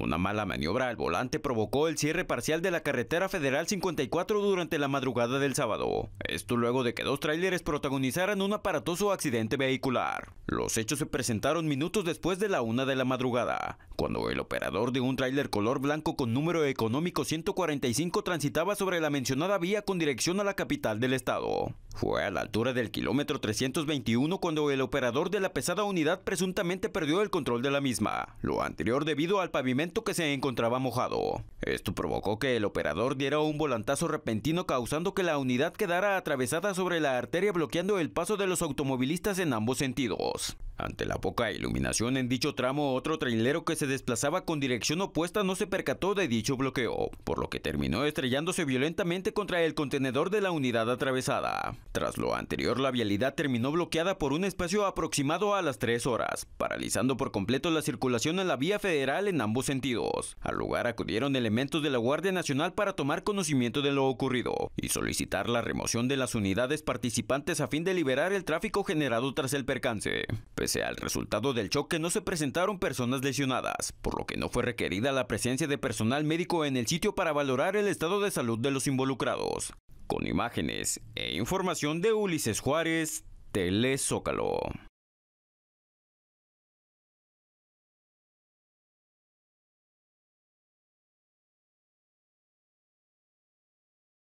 Una mala maniobra al volante provocó el cierre parcial de la carretera federal 54 durante la madrugada del sábado. Esto luego de que dos tráileres protagonizaran un aparatoso accidente vehicular. Los hechos se presentaron minutos después de la una de la madrugada, cuando el operador de un tráiler color blanco con número económico 145 transitaba sobre la mencionada vía con dirección a la capital del estado. Fue a la altura del kilómetro 321 cuando el operador de la pesada unidad presuntamente perdió el control de la misma, lo anterior debido al pavimento que se encontraba mojado. Esto provocó que el operador diera un volantazo repentino causando que la unidad quedara atravesada sobre la arteria bloqueando el paso de los automovilistas en ambos sentidos. Ante la poca iluminación en dicho tramo, otro trailero que se desplazaba con dirección opuesta no se percató de dicho bloqueo, por lo que terminó estrellándose violentamente contra el contenedor de la unidad atravesada. Tras lo anterior, la vialidad terminó bloqueada por un espacio aproximado a las 3 horas, paralizando por completo la circulación en la vía federal en ambos sentidos. Al lugar acudieron elementos de la Guardia Nacional para tomar conocimiento de lo ocurrido y solicitar la remoción de las unidades participantes a fin de liberar el tráfico generado tras el percance. Pese al resultado del choque no se presentaron personas lesionadas, por lo que no fue requerida la presencia de personal médico en el sitio para valorar el estado de salud de los involucrados. Con imágenes e información de Ulises Juárez, Telezócalo.